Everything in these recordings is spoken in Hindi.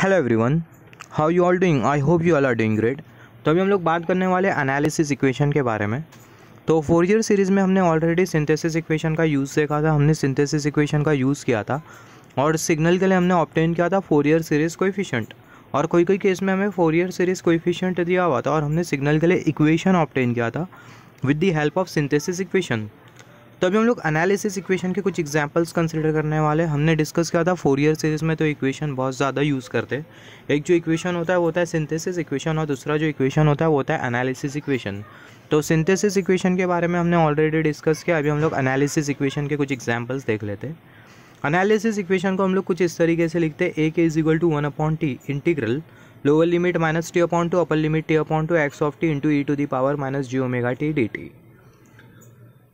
Hello everyone how you all doing I hope you all are doing great तो अभी हम लोग बात करने वाले एनालिसिस इक्वेशन के बारे में तो फोर ईयर सीरीज़ में हमने ऑलरेडी सिंथेसिस इक्वेशन का यूज़ देखा था हमने सिंथेसिस इक्वेशन का यूज़ किया था और सिग्नल के लिए हमने ऑप्टेन किया था फोर ईयर सीरीज़ कोइफिशियंट और कोई कोई केस में हमें फोर ईयर सीरीज़ कोइफिशियंट दिया हुआ था और हमने सिग्नल के लिए इक्वेशन ऑप्टेन किया था with the help of synthesis equation तो अभी हम लोग एनालिसिस इक्वेशन के कुछ एग्जांपल्स कंसिडर करने वाले हमने डिस्कस किया था फोर ईयर सीरीज में तो इक्वेशन बहुत ज़्यादा यूज़ करते एक जो इक्वेशन होता है वो होता है सिंथेसिस इक्वेशन और दूसरा जो इक्वेशन होता है वो होता है एनालिसिस इक्वेशन तो सिंथेसिस इक्वेशन के बारे में हमने ऑलरेडी डिस्कस किया अभी हम लोग एनालिसिस इक्वेशन के कुछ एग्जाम्पल्स देख लेते हैं एनालिसिस इक्वेशन को हम लोग कुछ इस तरीके से लिखते हैं ए के is equal to one upon T integral lower limit minus T upon two upper limit T upon two x of T into E to the power minus J omega T D T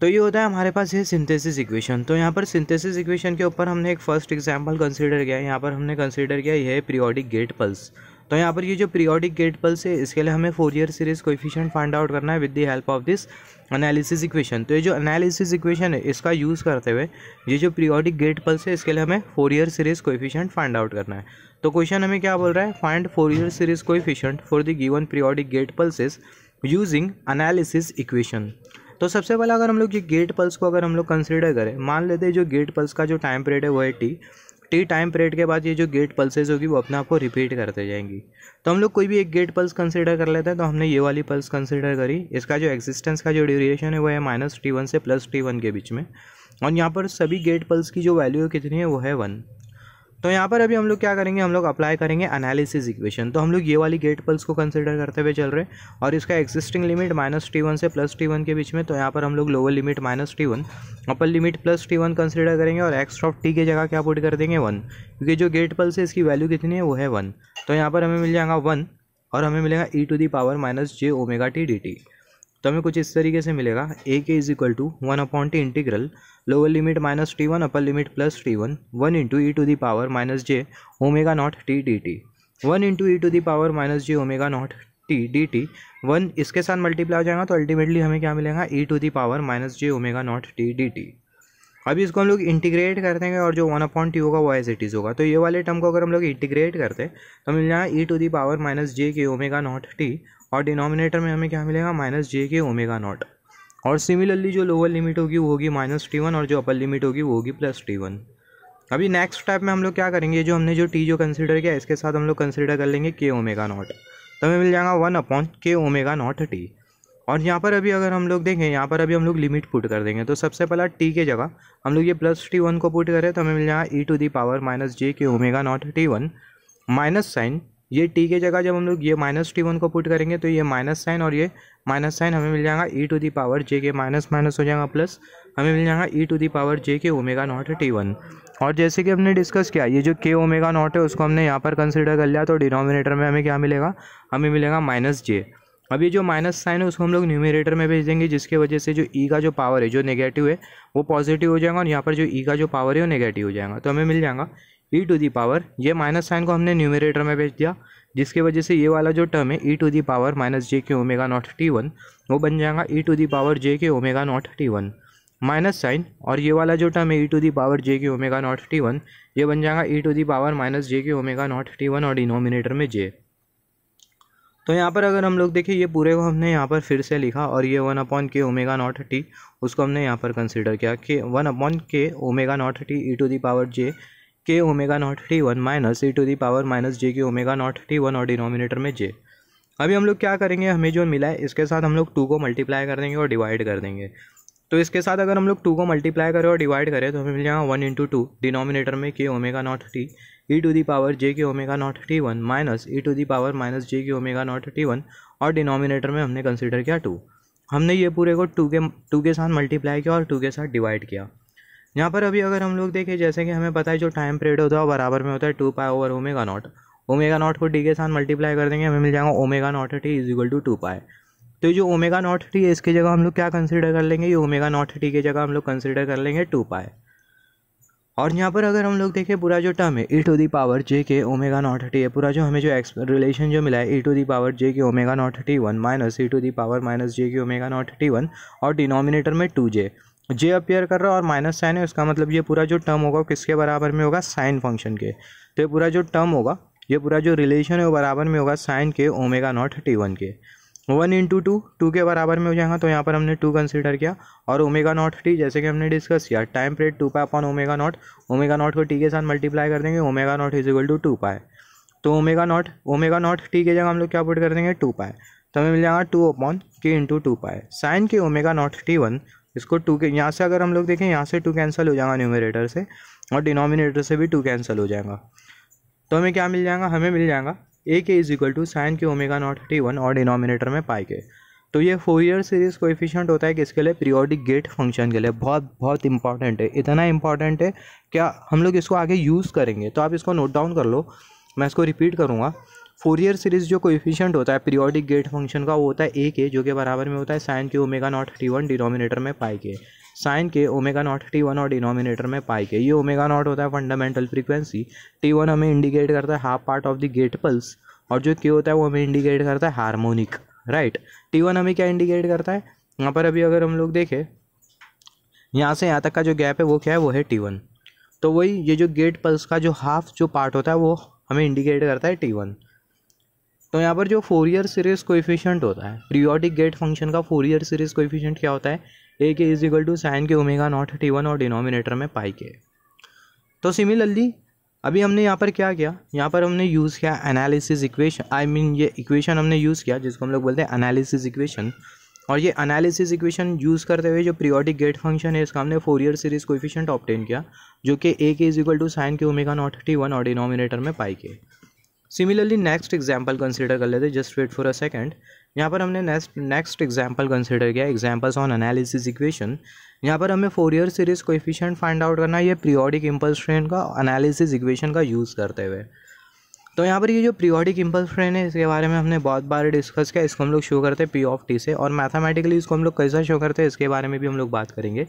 तो ये होता है हमारे पास ये सिंथेसिस इक्वेशन तो यहाँ पर सिंथेसिस इक्वेशन के ऊपर हमने एक फर्स्ट एग्जांपल कंसीडर किया यहाँ पर हमने कंसीडर किया ये पीरियोडिक गेट पल्स तो यहाँ पर ये जो पीरियोडिक गेट पल्स है इसके लिए हमें Fourier series coefficient find out करना है with the help of this analysis equation तो ये जो एनालिसिस इक्वेशन है इसका यूज़ करते हुए ये जो पीरियोडिक गेट पल्स है इसके लिए हमें Fourier series coefficient find out करना है तो क्वेश्चन हमें क्या बोल रहा है find Fourier series coefficient for the given periodic gate pulses using analysis equation तो सबसे पहले अगर हम लोग ये गेट पल्स को अगर हम लोग कंसिडर करें मान लेते हैं जो गेट पल्स का जो टाइम पीरियड है वो है टी टी टाइम पीरियड के बाद ये जो गेट पल्सेज होगी वो अपने आप को रिपीट करते जाएंगी तो हम लोग कोई भी एक गेट पल्स कंसिडर कर लेते हैं तो हमने ये वाली पल्स कंसिडर करी इसका जो एक्जिस्टेंस का जो ड्यूरेशन है वो है माइनस टी वन से प्लस टी वन के बीच में और यहाँ पर सभी गेट पल्स की जो वैल्यू कितनी है वो है वन तो यहाँ पर अभी हम लोग क्या करेंगे हम लोग अप्लाई करेंगे एनालिसिस इक्वेशन तो हम लोग ये वाली गेट पल्स को कंसिडर करते हुए चल रहे और इसका existing limit minus T one से प्लस टी वन के बीच में तो यहाँ पर हम लोग lower limit minus T one upper limit plus T one consider करेंगे और एक्स ऑफ टी की जगह क्या पुट कर देंगे वन क्योंकि जो गेट पल्स है इसकी वैल्यू कितनी है वो है वन तो यहाँ पर हमें मिल जाएगा वन और हमें मिलेगा E to the power minus J omega T D T तो हमें कुछ इस तरीके से मिलेगा ए के is equal to one upon T integral lower limit minus T one upper limit plus T one one into E to the power minus J omega naught T D T one into E to the power minus J omega naught T D T one इसके साथ मल्टीप्लाई हो जाएगा तो अल्टीमेटली हमें क्या मिलेगा E to the power minus J omega naught T D T अभी इसको हम लोग इंटीग्रेट कर देंगे और जो वन अपॉइंट टी होगा वो एज इट इज़ होगा तो ये वाले टर्म को अगर हम लोग इंटीग्रेट करते हैं तो मिल जाए E to the power minus जे के ओमेगा नॉट टी और डिनोमिनेटर में हमें क्या मिलेगा माइनस जे के ओमेगा नॉट और सिमिलरली जो लोअर लिमिट होगी वो होगी माइनस टी वन और जो अपर लिमिट होगी वो होगी प्लस टी वन अभी नेक्स्ट स्टेप में हम लोग क्या करेंगे जो हमने जो टी जो कंसिडर किया इसके साथ हम लोग कंसिडर कर लेंगे के ओमेगा नॉट तो हमें मिल जाएगा वन अपॉन के ओमेगा नॉट टी और यहाँ पर अभी अगर हम लोग देखें यहाँ पर अभी हम लोग लिमिट पुट कर देंगे तो सबसे पहला टी के जगह हम लोग ये प्लस टी वन को पुट करें तो हमें मिल जाएगा E to the power minus जे के omega naught T one minus sign ये टी के जगह जब हम लोग ये माइनस टी वन को पुट करेंगे तो ये माइनस साइन और ये माइनस साइन हमें मिल जाएगा ई टू दी पावर जे के माइनस माइनस हो जाएगा प्लस हमें मिल जाएगा ई टू दी पावर जे के ओमेगा नॉट टी वन और जैसे कि हमने डिस्कस किया ये जो के ओमेगा नॉट है उसको हमने यहाँ पर कंसिडर कर लिया तो डिनोमिनेटर में हमें क्या मिलेगा हमें मिलेगा माइनस जे अब ये जो माइनस साइन है उसको हम लोग न्यूमिनेटर में भेज देंगे जिसके वजह से जो ई e का जो पावर है जो नेगेटिव है वो पॉजिटिव हो जाएगा और यहाँ पर जो ई e का जो पावर है वो नेगेटिव हो जाएगा तो हमें मिल जाएगा ई टू दी पावर ये माइनस साइन को हमने न्यूमिनेटर में भेज दिया जिसके वजह से ये वाला जो टर्म है E to the power minus जे के ओमेगा नॉट टी वन वो बन जाएगा ई टू दी पावर जे के omega naught T one minus sign और ये वाला जो टर्म है ई टू दी पावर जे के ओमेगा नॉट टी वन ये बन जाएगा E to the power minus जे के ओमेगा नॉट टी वन और डिनोमिनेटर में जे तो यहाँ पर अगर हम लोग देखें ये पूरे को हमने यहाँ पर फिर से लिखा और ये वन अपॉन के ओमेगा नॉट टी उसको हमने यहाँ पर कंसिडर किया कि वन अपॉन के omega naught T e to the power जे के omega naught T one minus e to the power minus जे के ओमेगा नॉट टी वन और डिनोमिनेटर में जे अभी हम लोग क्या करेंगे हमें जो मिला है इसके साथ हम लोग टू को मल्टीप्लाई कर देंगे और डिवाइड कर देंगे तो इसके साथ अगर हम लोग टू को मल्टीप्लाई करें और डिवाइड करें तो हमें मिल जाएगा वन इंटू टू डिनोमिनेटर में k omega naught T e to the power जे के omega naught T one minus e to the power minus जे के ओमेगा नॉट टी वन और डिनोमिनेटर में हमने कंसिडर किया टू हमने ये पूरे को टू के टू के साथ मल्टीप्लाई किया और टू के साथ डिवाइड किया यहाँ पर अभी अगर हम लोग देखें जैसे कि हमें पता है जो टाइम पीरियड होता है वो बराबर में होता है two pi over omega naught omega naught को डी के साथ मल्टीप्लाई कर देंगे हमें मिल जाएगा omega naught T is equal to two pi तो ये जो ओमेगा नॉट टी है इसकी जगह हम लोग क्या कंसिडर कर लेंगे ये ओमेगा नॉट टी की जगह हम लोग कंसिडर कर लेंगे टू पाए और यहाँ पर अगर हम लोग देखें पूरा जो टर्म है ई टू दी पावर जे के ओमेगा नॉट टी है पूरा जो हमें जो एक्स रिलेशन जो मिला है ई टू दी पावर जे के omega naught T one minus e to the power minus जे के ओमेगा नॉट टी वन और डिनोमिनेटर में टू जे जे अपेयर कर रहा है और माइनस साइन है उसका मतलब ये पूरा जो टर्म होगा किसके बराबर में होगा साइन फंक्शन के तो ये पूरा जो टर्म होगा ये पूरा जो रिलेशन है वो बराबर में होगा sine k omega naught T one k one into two two के बराबर में हो जाएगा तो यहाँ पर हमने टू कंसिडर किया और ओमेगा नॉट टी जैसे कि हमने डिस्कस किया time period two pi upon omega naught omega naught को टी के साथ मल्टीप्लाई कर देंगे omega naught is equal to two pi तो omega naught omega naught T की जगह हम लोग क्या पुट कर देंगे टू पाए तो हमें मिल जाएगा two upon k into two pi sine k omega naught T one इसको टू के यहाँ से अगर हम लोग देखें यहाँ से टू कैंसिल हो जाएगा न्यूमिनेटर से और डिनोमिनेटर से भी टू कैंसिल हो जाएगा तो हमें क्या मिल जाएगा हमें मिल जाएगा ए के is equal to sine k omega naught thirty one और डिनोमिनेटर में पाई के तो ये Fourier series coefficient होता है किसके लिए पीरियोडिक गेट फंक्शन के लिए बहुत बहुत इंपॉर्टेंट है इतना इंपॉर्टेंट है क्या हम लोग इसको आगे यूज़ करेंगे तो आप इसको नोट डाउन कर लो मैं इसको रिपीट करूँगा फोर ईयर सीरीज़ जो कोएफिशिएंट होता है पीरियोडिक गेट फंक्शन का वो होता है ए के जो के बराबर में होता है sine k omega naught thirty one denominator में pi k sine k omega naught T one और डिनोमिनेटर में पाई के ये ओमेगा नॉट होता है फंडामेंटल फ्रीक्वेंसी टी वन हमें इंडिकेट करता है half part of the gate pulse और जो के होता है वो हमें इंडिकेट करता है हारमोनिक राइट टी वन हमें क्या इंडिकेट करता है यहाँ पर अभी अगर हम लोग देखें यहाँ से यहाँ तक का जो गैप है वो क्या है वो है टी वन तो वही ये जो गेट पल्स का जो हाफ जो पार्ट होता है वो हमें इंडिकेट करता है टी वन तो यहाँ पर जो फोर ईयर सीरीज कोइफिशियंट होता है प्रियोडिक गेट फंक्शन का फोर ईयर सीरीज को क्या होता है ए के is equal to sine k omega naught T one और डिनोमिनेटर में पाई के तो सिमिलरली अभी हमने यहाँ पर क्या किया यहाँ पर हमने यूज़ किया एनालिसिस इक्वेशन आई मीन ये इक्वेशन हमने यूज़ किया जिसको हम लोग बोलते हैं एनालिसिस इक्वेशन और ये एनालिसिस इक्वेशन यूज़ करते हुए जो पीरियोडिक गेट फंक्शन है इसका हमने Fourier series coefficient obtain किया जो कि ए के is equal to sine k omega naught T one और डिनोमिनेटर में pi k similarly next example consider कर लेते just wait for a second यहाँ पर हमने नेक्स्ट नेक्स्ट एग्जाम्पल कंसिडर किया एग्जाम्पल्स ऑन एनालिसिस इक्वेशन यहाँ पर हमें Fourier series coefficient find out करना है ये प्रियोडिक इम्पल्स ट्रेन का एनालिसिस इक्वेशन का यूज़ करते हुए तो यहाँ पर ये जो प्रियोडिक इम्पल्स ट्रेन है इसके बारे में हमने बहुत बार डिस्कस किया इसको हम लोग शो करते हैं पी ऑफ टी से और मैथमेटिकली इसको हम लोग कैसा शो करते हैं इसके बारे में भी हम लोग बात करेंगे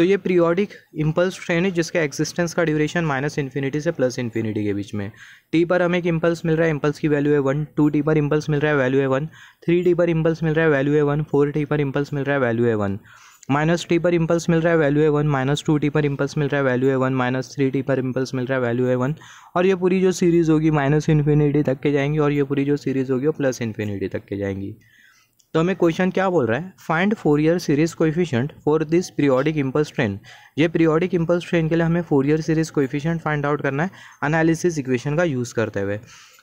तो ये प्रियोडिक इम्पल्स ट्रेन है जिसका एक्जिस्टेंस का ड्यूरेशन माइनस इन्फिनिटी से प्लस इन्फिनिटी के बीच में टी पर हमें एक इम्पल्स मिल रहा है इम्पल्स की वैल्यू है वन टू टी पर इम्पल्स मिल रहा है वैल्यू है वन थ्री टी पर इम्पल्स मिल रहा है वैल्यू है वन फोर टी पर इम्पल्स मिल रहा है वैल्यू है वन माइनस टी पर इम्पल्स मिल रहा है वैल्यू है वन माइनस टू टी पर इम्पल्स मिल रहा है वैल्यू है वन माइनस थ्री टी पर इम्पल्स मिल रहा है वैल्यू है वन और ये पूरी जो सीरीज़ होगी माइनस इन्फिनिटी तक के जाएंगी और ये पूरी जो सीरीज़ होगी वो प्लस इन्फिनिटी तक के जाएंगी तो हमें क्वेश्चन क्या बोल रहा है find Fourier series coefficient for this periodic impulse train ये पीरियोडिक इम्पल्स ट्रेन के लिए हमें Fourier series coefficient find out करना है एनालिसिस इक्वेशन का यूज़ करते हुए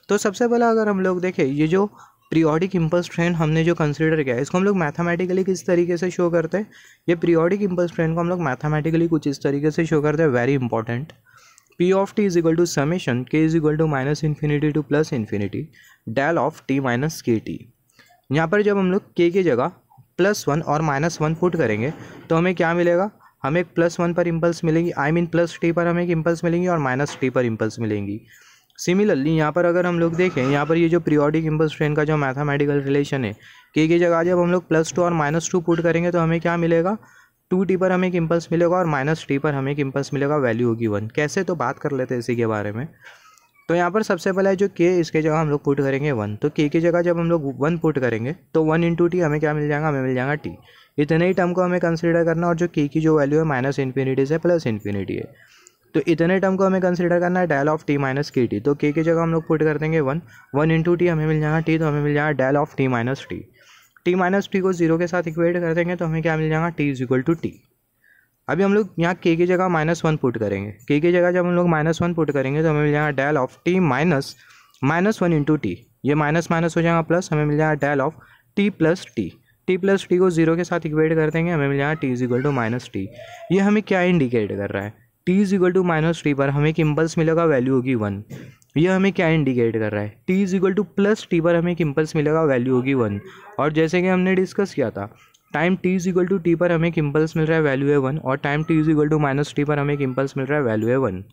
तो सबसे पहला अगर हम लोग देखें ये जो पीरियोडिक इम्पल्स ट्रेन हमने जो कंसिडर किया इसको हम लोग मैथमेटिकली किस तरीके से शो करते हैं ये पीरियोडिक इम्पल्स ट्रेन को हम लोग मैथमेटिकली कुछ इस तरीके से शो करते हैं very important P of T is equal to summation k is equal to minus infinity to plus infinity del of T minus k T यहाँ पर जब हम लोग के की जगह प्लस वन और माइनस वन पुट करेंगे तो हमें क्या मिलेगा हमें एक प्लस वन पर इम्पल्स मिलेंगी आई मीन प्लस टी पर हमें एक इम्पल्स मिलेंगी और माइनस टी पर इम्पल्स मिलेंगी सिमिलरली यहाँ पर अगर हम लोग देखें यहाँ पर ये जो प्रियोडिक इम्पल्स ट्रेन का जो मैथामेटिकल रिलेशन है के की जगह जब हम लोग प्लस टू और माइनस टू पुट करेंगे तो हमें क्या मिलेगा टू टी पर हमें एक इम्पल्स मिलेगा और माइनस टी पर हमें एक इम्पल्स मिलेगा वैल्यू होगी वन कैसे तो बात कर लेते हैं इसी के बारे में तो यहाँ पर सबसे पहले जो के इसके जगह हम लोग पुट करेंगे वन तो के की जगह जब हम लोग वन पुट करेंगे तो वन इंटू टी हमें क्या मिल जाएगा हमें मिल जाएगा टी इतने ही टर्म को हमें कंसिडर करना और जो के की जो वैल्यू है माइनस इन्फिनिटी से प्लस इन्फिनिटी है तो इतने टर्म को हमें कंसिडर करना है del of T minus k T तो के की जगह हम लोग पुट कर देंगे वन वन इंटू टी हमें मिल जाएगा टी तो हमें मिल जाएगा del of T minus T T minus T को जीरो के साथ इक्वेट कर देंगे तो हमें क्या मिल जाएगा T is equal to T अभी हम लोग यहाँ के की जगह माइनस वन पुट करेंगे के की जगह जब हम लोग माइनस वन पुट करेंगे तो हमें मिल जाएगा del of T minus minus one into T ये माइनस माइनस हो जाएगा प्लस हमें मिल जाएगा del of T plus T T plus T को जीरो के साथ इक्वेट कर देंगे हमें मिल जाएगा T is equal to minus T ये हमें क्या इंडिकेट कर रहा है T is equal to minus T पर हमें एक इम्पल्स मिलेगा वैल्यू होगी वन ये हमें क्या इंडिकेट कर रहा है T is equal to plus T पर हमें एक इम्पल्स मिलेगा वैल्यू होगी वन और जैसे कि हमने डिस्कस किया था time T is equal to T पर हमें एक इम्पल्स मिल रहा है वैल्यू है वन और time T is equal to minus T पर हमें एक इम्पल्स मिल रहा है वैल्यू है one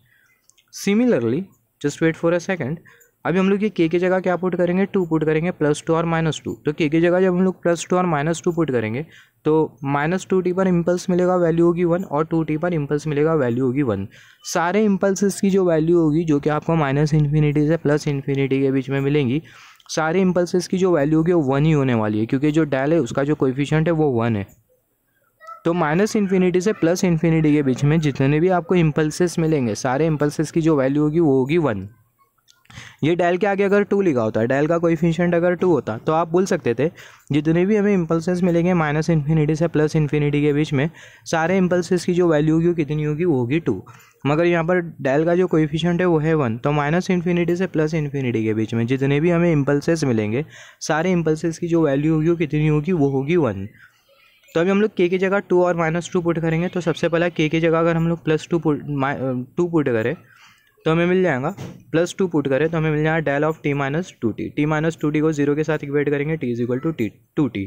similarly just wait for a second अभी हम लोग ये के के जगह क्या पुट करेंगे टू पुट करेंगे प्लस टू और माइनस टू तो के के जगह जब हम लोग प्लस टू और माइनस टू पुट करेंगे तो माइनस टू टी पर इम्पल्स मिलेगा वैल्यू होगी वन और टू टी पर इम्पल्स मिलेगा वैल्यू होगी वन सारे इम्पल्स की जो वैल्यू होगी जो कि आपको माइनस इन्फिनिटी से प्लस इन्फिनिटी के बीच में मिलेंगी सारे इम्पल्सिस की जो वैल्यू होगी वो वन ही होने वाली है क्योंकि जो डेल है उसका जो कोएफिशिएंट है वो वन है तो माइनस इन्फिनिटी से प्लस इन्फिनिटी के बीच में जितने भी आपको इम्पल्सिस मिलेंगे सारे इम्पल्सिस की जो वैल्यू होगी वो होगी वन ये डेल के आगे अगर टू लिखा होता है डेल का कोइफिशियंट अगर टू होता तो आप बोल सकते थे जितने भी हमें इम्पल्सेस मिलेंगे माइनस इन्फिनिटी से प्लस इन्फिनिटी के बीच में सारे इम्पल्सेस की जो वैल्यू होगी कितनी होगी वो होगी टू मगर यहाँ पर डेल का जो कोइफिशियंट है वो है वन तो माइनस इन्फिनिटी से प्लस इन्फिनिटी के बीच में जितने भी हमें इम्पल्सेस मिलेंगे सारे इम्पल्सेस की जो वैल्यू होगी वो कितनी होगी वो होगी वन तो अभी हम लोग के की जगह टू और माइनस टू पुट करेंगे तो सबसे पहले के की जगह अगर हम लोग plus two put two put करें तो हमें मिल जाएगा प्लस टू पुट करें तो हमें मिल जाएगा del of T minus two T T minus two T को जीरो के साथ इक्वेट करेंगे T is equal to T two T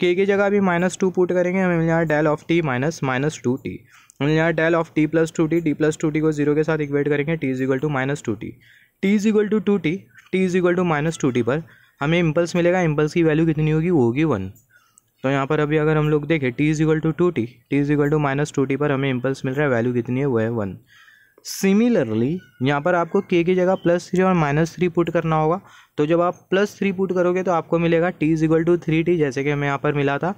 k की जगह अभी माइनस टू पुट करेंगे हमें मिल जाएगा del of T minus minus two T मिल जाएगा del of T plus two T T plus two T को जीरो के साथ इक्वेट करेंगे T is equal to minus two T T is equal to two T T is equal to minus two T पर हमें इम्पल्स मिलेगा इम्पल्स की वैल्यू कितनी होगी वो होगी वन तो यहाँ पर अभी अगर हम लोग देखें T is equal to two T T is equal to minus two T पर हमें इम्पल्स मिल रहा है वैल्यू कितनी है वो है वन सिमिलरली यहाँ पर आपको के की जगह प्लस थ्री और माइनस थ्री पुट करना होगा तो जब आप प्लस थ्री पुट करोगे तो आपको मिलेगा T is equal to three T जैसे कि हमें यहाँ पर मिला था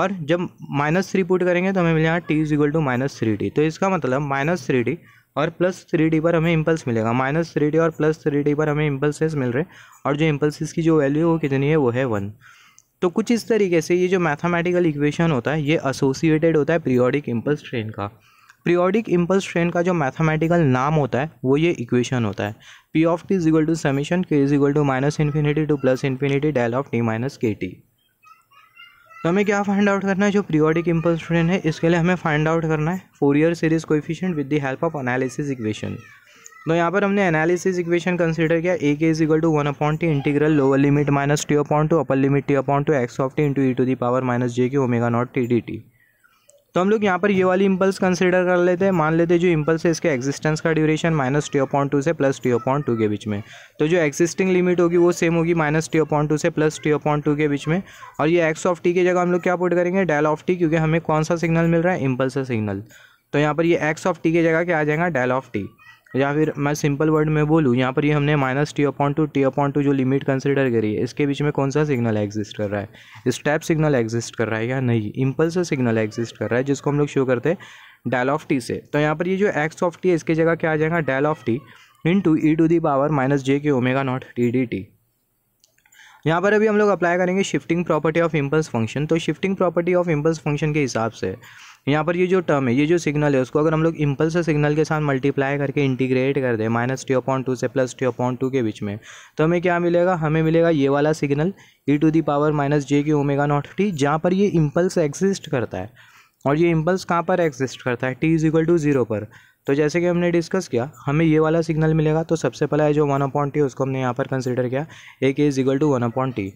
और जब माइनस थ्री पुट करेंगे तो हमें मिलेगा T is equal to minus three T तो इसका मतलब माइनस थ्री टी और प्लस थ्री डी पर हमें इम्पल्स मिलेगा माइनस थ्री डी और प्लस थ्री डी पर हमें इम्पल्सेस मिल रहे और जो इम्पल्सिस की जो वैल्यू है वो कितनी है वो है वन तो कुछ इस तरीके से ये जो मैथमेटिकल इक्वेशन होता है ये एसोसिएटेड होता है पीरियोडिक इम्पल्स ट्रेन का पीरियोडिक इम्पल्स ट्रेन का जो मैथमेटिकल नाम होता है वो ये इक्वेशन होता है P of T is equal to summation k is equal to minus infinity to plus infinity del of T minus k T तो हमें क्या फाइंड आउट करना है जो पीरियोडिक इम्पल्स ट्रेन है इसके लिए हमें फाइंड आउट करना है Fourier series coefficient with the help of analysis equation तो यहाँ पर हमने एनालिसिस इक्वेशन कंसिडर किया ए के is equal to one upon T integral lower limit minus T upon two upper limit T upon two x of T into E to the power minus j k omega naught T D T तो हम लोग यहाँ पर ये वाली इम्पल्स कंसिडर कर लेते हैं मान लेते हैं जो इम्पल्स है इसके एक्जिस्टेंस का duration minus T point two से प्लस टी पॉइंट टू के बीच में तो जो एक्जिस्टिंग लिमिट होगी वो सेम होगी माइनस टी पॉइंट टू से प्लस टी पॉइंट टू के बीच में और ये एक्स ऑफ टी की जगह हम लोग क्या पुट करेंगे डेल ऑफ टी क्योंकि हमें कौन सा सिग्नल मिल रहा है इम्पल्स सिग्नल तो यहाँ पर ये एक्स ऑफ टी की जगह क्या आ जाएगा डेल ऑफ टी या फिर मैं सिंपल वर्ड में बोलूँ यहाँ पर ये यह हमने minus T upon two T upon two जो लिमिट कंसिडर करी है इसके बीच में कौन सा सिग्नल एग्जिस्ट कर रहा है स्टेप सिग्नल एग्जिस्ट कर रहा है या नहीं इम्पल्स सिग्नल एग्जिस्ट कर रहा है जिसको हम लोग शो करते हैं डेल ऑफ टी से तो यहाँ पर ये यह जो एक्स ऑफ टी है इसकी जगह क्या आ जाएगा del of t into e to the power minus जे के omega naught T D t यहाँ पर अभी हम लोग अप्लाई करेंगे shifting property of impulse function तो shifting property of impulse function के हिसाब से यहाँ पर ये जो टर्म है ये जो सिग्नल है उसको अगर हम लोग इम्पल्स सिग्नल के साथ मल्टीप्लाई करके इंटीग्रेट कर दें माइनस टी ओपॉइंट टू से प्लस टी ओपॉइंट टू के बीच में तो हमें क्या मिलेगा हमें मिलेगा ये वाला signal e to the power minus j k omega naught T जहाँ पर ये इम्पल्स एग्जिस्ट करता है और ये इम्पल्स कहाँ पर एग्जिस्ट करता है T is equal to zero पर तो जैसे कि हमने डिस्कस किया हमें ये वाला सिग्नल मिलेगा तो सबसे पहला है जो वन अपॉइंट टी उसको हमने यहाँ पर कंसिडर किया ए के is equal to one upon t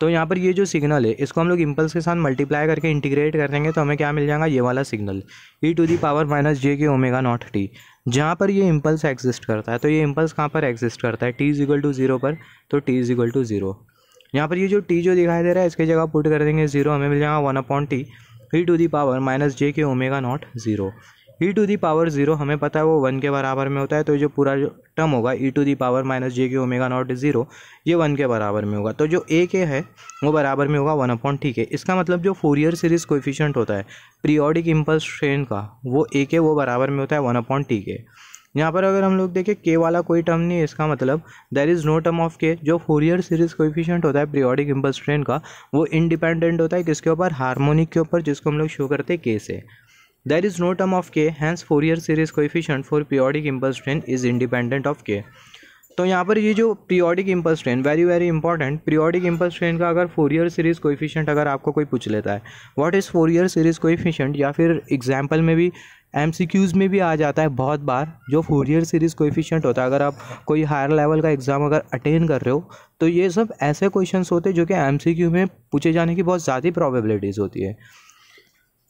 तो यहाँ पर ये जो सिग्नल है इसको हम लोग इम्पल्स के साथ मल्टीप्लाई करके इंटीग्रेट कर देंगे तो हमें क्या मिल जाएगा ये वाला signal e to the power minus जे के ओमेगा नॉट टी जहाँ पर ये इम्पल्स एग्जिस्ट करता है तो ये इम्पल्स कहाँ पर एग्जिस्ट करता है T is equal to zero पर तो t is equal to zero यहाँ पर ये जो टी जो दिखाई दे रहा है इसके जगह पुट कर देंगे ज़ीरो हमें मिल जाएगा one upon t e to the power minus जे के omega naught zero e to the power zero हमें पता है वो वन के बराबर में होता है तो जो पूरा जो टर्म होगा e to the power minus जे के ओमेगा नॉट जीरो ये वन के बराबर में होगा तो जो ए के है वो बराबर में होगा वन अपॉइंट ठीक है इसका मतलब जो फोरियर सीरीज कोफिशियंट होता है पीरियोडिक इम्पल्स ट्रेन का वो ए के वो बराबर में होता है वन अपॉइंट टी के यहाँ पर अगर हम लोग देखें के वाला कोई टर्म नहीं है इसका मतलब there is no term of k जो फोरियर सीरीज कोफिशियंट होता है पीरियोडिक इम्पल्स ट्रेन का वो इंडिपेंडेंट होता है किसके ऊपर हारमोनिक के ऊपर जिसको हम लोग शो करते हैं के से There is no term of k, hence Fourier series coefficient for periodic impulse train is independent of k. तो यहाँ पर ये जो periodic impulse train very very important periodic impulse train का अगर फोरियर सीरीज़ कोएफिशिएंट अगर आपको कोई पूछ लेता है what is Fourier series coefficient या फिर एग्जाम्पल में भी एम में भी आ जाता है बहुत बार जो फोरियर सीरीज़ कोएफिशिएंट होता है अगर आप कोई हायर लेवल का एग्ज़ाम अगर अटेंड कर रहे हो तो ये सब ऐसे क्वेश्चन होते हैं जो कि एम में पूछे जाने की बहुत ज़्यादा प्रॉबेबिलिटीज़ होती है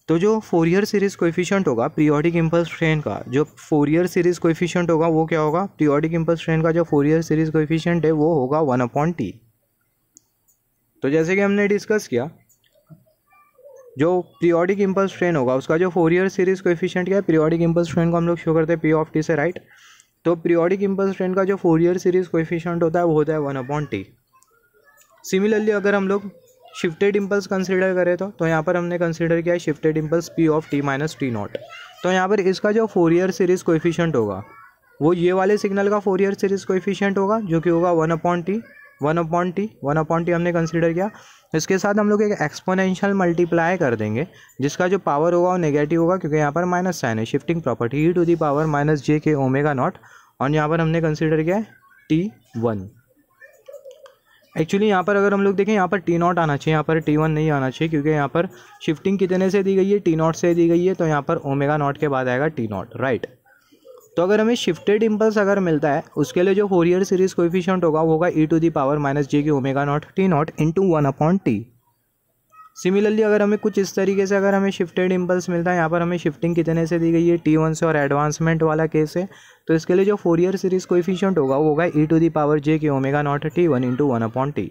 तो जो फोर ईयर सीरीज़ कोएफिशिएंट होगा पीरियोडिक इम्पल्स ट्रेन का जो फोर ईयर सीरीज़ कोफिशियंट होगा वो क्या होगा पीरियोडिक इम्पल्स ट्रेन का जो फोर ईयर सीरीज़ कोफिशियंट है वो होगा वन अपॉन टी तो जैसे कि हमने डिस्कस किया जो पीरियोडिक इम्पल्स ट्रेन होगा उसका जो फोर ईयर सीरीज़ कोफिशियंट क्या है पीरियोडिक इम्पल्स ट्रेन को हम लोग शो करते हैं पी ऑफ टी से राइट तो पीरियोडिक इम्पल्स ट्रेन का जो फोर ईयर सीरीज़ कोफिशियंट होता है वो होता है वन अपॉन टी सिमिलरली अगर हम लोग शिफ्टेड इम्पल्स कंसिडर करें तो तो यहाँ पर हमने कंसिडर किया है shifted impulse p of T minus t naught तो यहाँ पर इसका जो फोर ईयर सीरीज कोफिशियंट होगा वो ये वाले सिग्नल का फोर ईयर सीरीज कोफिशियंट होगा जो कि होगा one upon t one upon t one upon t हमने कंसिडर किया इसके साथ हम लोग एक एक्सपोनेंशियल मल्टीप्लाई कर देंगे जिसका जो पावर होगा वो नेगेटिव होगा क्योंकि यहाँ पर माइनस साइन है shifting property e to the power minus जे के ओमेगा नॉट और यहाँ पर हमने कंसिडर किया है टी वन एक्चुअली यहाँ पर अगर हम लोग देखें यहाँ पर टी नॉट आना चाहिए यहाँ पर टी वन नहीं आना चाहिए क्योंकि यहाँ पर शिफ्टिंग कितने से दी गई है टी नॉट से दी गई है तो यहाँ पर ओमेगा नॉट के बाद आएगा टी नॉट राइट तो अगर हमें शिफ्टेड इम्पल्स अगर मिलता है उसके लिए जो फोरियर सीरीज कोफिशियंट होगा वो होगा e to the power minus j k omega naught t naught into one upon t similarly अगर हमें कुछ इस तरीके से अगर हमें शिफ्टेड इम्पल्स मिलता है यहाँ पर हमें शिफ्टिंग कितने से दी गई है टी वन से और एडवांसमेंट वाला केस है तो इसके लिए जो फोर ईयर सीरीज कोइफिशियंट होगा वो होगा ई टू दी पावर जे के omega naught T one into one upon t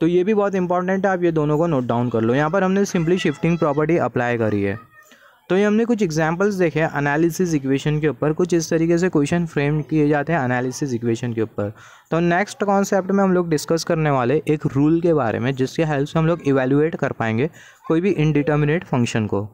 तो ये भी बहुत इंपॉर्टेंट है आप ये दोनों को नोट डाउन कर लो यहाँ पर हमने सिंपली शिफ्टिंग प्रॉपर्टी अप्लाई करी है तो ये हमने कुछ एग्जाम्पल्स देखे एनालिसिस इक्वेशन के ऊपर कुछ इस तरीके से क्वेश्चन फ्रेम किए जाते हैं एनालिसिस इक्वेशन के ऊपर तो नेक्स्ट कॉन्सेप्ट में हम लोग डिस्कस करने वाले एक रूल के बारे में जिसके हेल्प से हम लोग इवेल्युएट कर पाएंगे कोई भी इनडिटर्मिनेट फंक्शन को